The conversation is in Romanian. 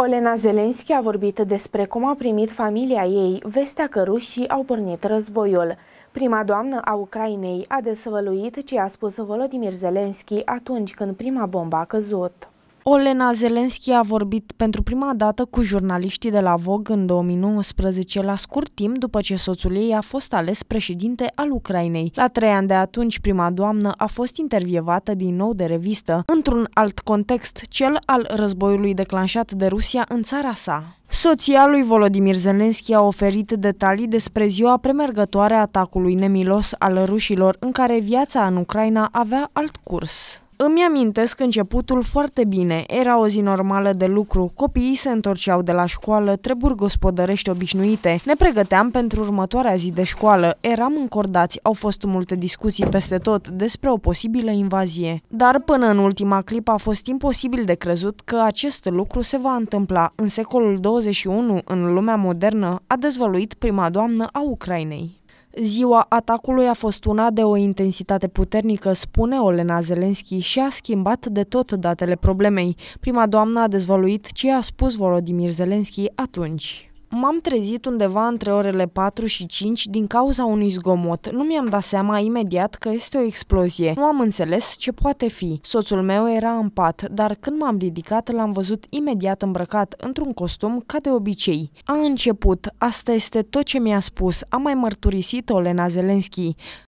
Olena Zelenski a vorbit despre cum a primit familia ei vestea că rușii au pornit războiul. Prima doamnă a Ucrainei a desvăluit ce a spus Volodymyr Zelenski atunci când prima bombă a căzut. Olena Zelenski a vorbit pentru prima dată cu jurnaliștii de la Vogue în 2019, la scurt timp după ce soțul ei a fost ales președinte al Ucrainei. La trei ani de atunci, prima doamnă a fost intervievată din nou de revistă, într-un alt context, cel al războiului declanșat de Rusia în țara sa. Soția lui Volodimir Zelenski a oferit detalii despre ziua premergătoare a atacului nemilos al rușilor, în care viața în Ucraina avea alt curs. Îmi amintesc începutul foarte bine. Era o zi normală de lucru. Copiii se întorceau de la școală, treburi gospodărești obișnuite. Ne pregăteam pentru următoarea zi de școală. Eram încordați, au fost multe discuții peste tot despre o posibilă invazie. Dar până în ultima clipă a fost imposibil de crezut că acest lucru se va întâmpla în secolul 21, în lumea modernă, a dezvăluit prima doamnă a Ucrainei. Ziua atacului a fost una de o intensitate puternică, spune Olena Zelenski și a schimbat de tot datele problemei. Prima doamnă a dezvăluit ce a spus Volodimir Zelenski atunci. M-am trezit undeva între orele 4 și 5 din cauza unui zgomot. Nu mi-am dat seama imediat că este o explozie. Nu am înțeles ce poate fi. Soțul meu era în pat, dar când m-am ridicat l-am văzut imediat îmbrăcat într-un costum ca de obicei. A început. Asta este tot ce mi-a spus. A mai mărturisit Olena Zelenski.